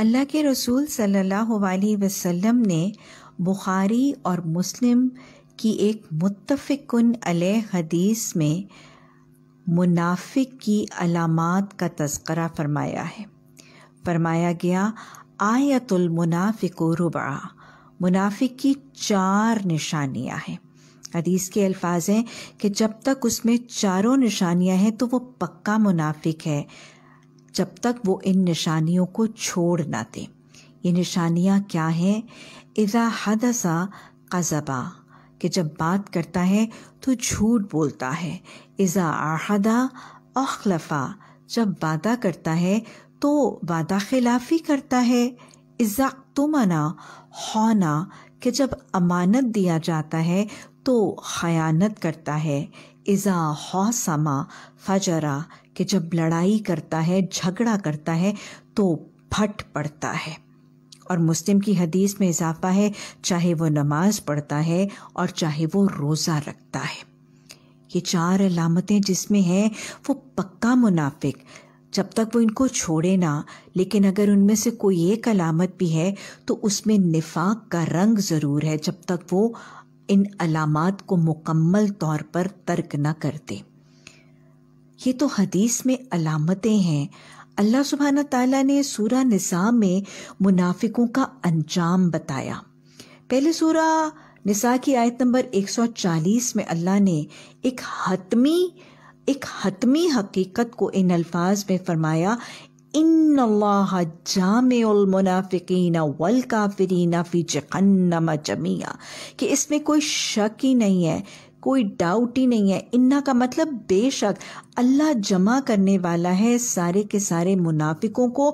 अल्लाह के रसूल सल्लल्लाहु अलैहि वसल्लम ने बुखारी और मुस्लिम की एक मुतफ़िकन हदीस में मुनाफिक की अलामत का तस्करा फरमाया है फरमाया गया आयतुल मुनाफिक रुबा मुनाफिक की चार निशानियां हैं हदीस के अल्फाज हैं कि जब तक उसमें चारों निशानियां हैं तो वो पक्का मुनाफिक है जब तक वो इन निशानियों को छोड़ ना दें ये निशानियाँ क्या हैं इज़ा हदसा कज़बा कि जब बात करता है तो झूठ बोलता है इज़ा आहदा अखलफा जब वादा करता है तो वादा खिलाफी करता है इज़ा तुमना होना कि जब अमानत दिया जाता है तो खयानत करता है इज़ा हौसमा फजरा कि जब लड़ाई करता है झगड़ा करता है तो फट पड़ता है और मुस्लिम की हदीस में इजाफा है चाहे वो नमाज पढ़ता है और चाहे वो रोज़ा रखता है ये चार अलामतें जिसमें हैं वो पक्का मुनाफिक जब तक वो इनको छोड़े ना लेकिन अगर उनमें से कोई एक अलामत भी है तो उसमें निफाक का रंग ज़रूर है जब तक वो इन अलामत को मुकम्मल तौर पर तर्क न करते ये तो हदीस में अलामतें हैं अल्लाह सुबहाना तला ने सूरा निसा में मुनाफिकों का अंजाम बताया पहले सूरा निसा की आयत नंबर 140 में अल्लाह ने एक हतमी एक हतमी हकीकत को इन अल्फाज में फरमाया फ़ी जमिया कि इसमें कोई शक ही नहीं है कोई डाउट ही नहीं है इन्ना का मतलब बेशक अल्लाह जमा करने वाला है सारे के सारे मुनाफिकों को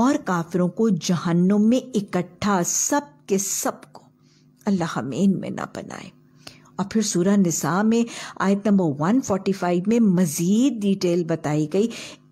और काफिरों को जहन्नुम में इकट्ठा सब के सब को अल्लाह हमें इनमें ना बनाए और फिर सूरह निसा में आयत नंबर 145 में मज़ीद डिटेल बताई गई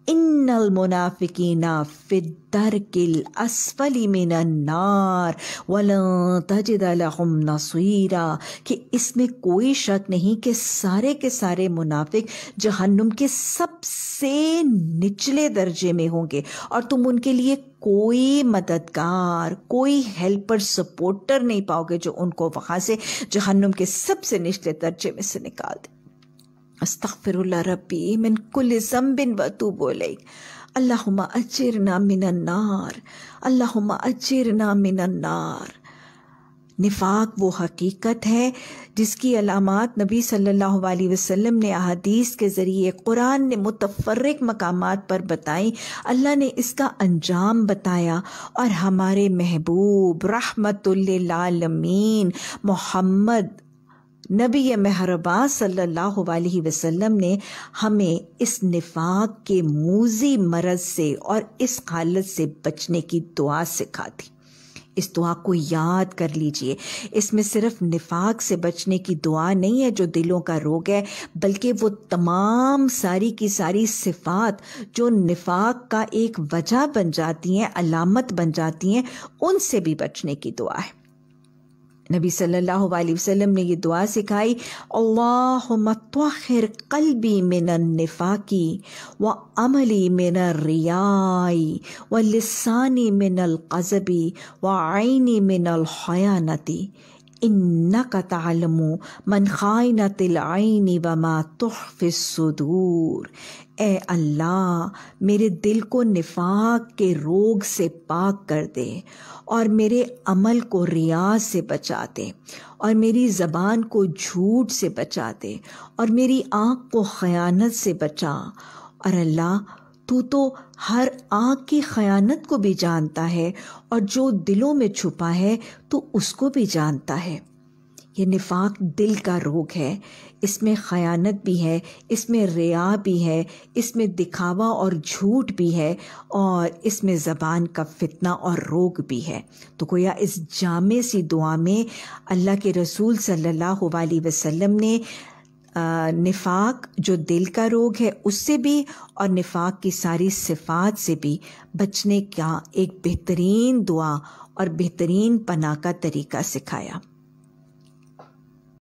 इन्नल मुनाफिकीना फिदर किल असफली मिन नार वलम नसीरा कि इसमें कोई शक नहीं कि सारे के सारे मुनाफिक जहन्नुम के सबसे निचले दर्जे में होंगे और तुम उनके लिए कोई मददगार कोई हेल्पर सपोर्टर नहीं पाओगे जो उनको वहाँ से जहन्नुम के सबसे निचले दर्जे में से निकाल दे अस्तगफिरुल्ला रबी मिन कुल जम्बिन वतू बोले अल्लाहुम्मा ना मिनन्नार अल्लाहुम्मा अजिरना मिनन्नार निफाक वो हकीकत है जिसकी अलामत नबी सल्लल्लाहु अलैहि वसल्लम ने अदीस के ज़रिए कुरान ने मुतफरक मकाम पर बताई अल्लाह ने इसका अंजाम बताया और हमारे महबूब रहमतुल्लामीन मोहम्मद नबी महरबा सल्ला वसलम ने हमें इस निफाक के मूजी मरज से और इस हालत से बचने की दुआ सिखा दी इस दुआ को याद कर लीजिए इसमें सिर्फ निफाक से बचने की दुआ नहीं है जो दिलों का रोग है बल्कि वो तमाम सारी की सारी सिफात जो निफाक का एक वजह बन जाती हैं अलामत बन जाती हैं उनसे भी बचने की दुआ है नबी सल्लल्लाहु अलैहि वसल्लम ने ये दुआ सिखाई अल्लाहिर कल्बी मिनन नफाकी व अमली मिन रियाई व लसानी मिनल कज़बी व आइनी मिनल हयानती इन्नक तालमो मन खाइना तिलआनी वमा तुहफिसूर ए अल्लाह मेरे दिल को निफाक के रोग से पाक कर दे और मेरे अमल को रियाज से बचा दे और मेरी ज़बान को झूठ से बचा दे और मेरी आँख को ख़यानत से बचा और अल्लाह तू तो हर आँख की खयानत को भी जानता है और जो दिलों में छुपा है तो उसको भी जानता है ये निफाक दिल का रोग है इसमें खयानत भी है इसमें रिया भी है इसमें दिखावा और झूठ भी है और इसमें ज़बान का फितना और रोग भी है तो गोया इस जामे सी दुआ में अल्लाह के रसूल सल्लल्लाहु अलैहि वसल्लम ने निफाक जो दिल का रोग है उससे भी और निफाक की सारी सिफात से भी बचने का एक बेहतरीन दुआ और बेहतरीन पना का तरीका सिखाया